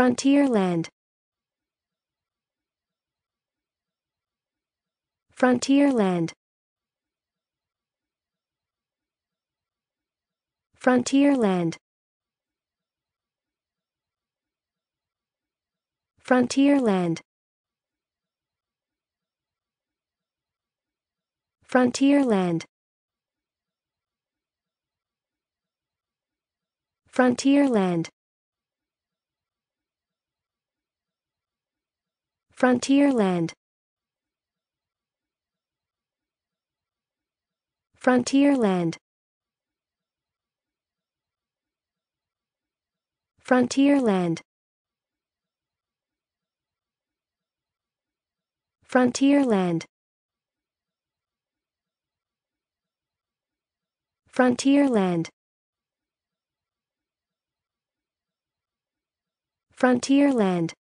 Frontierland Frontierland Frontierland Frontierland Frontierland Frontierland Frontierland Frontierland Frontierland Frontierland Frontierland Frontierland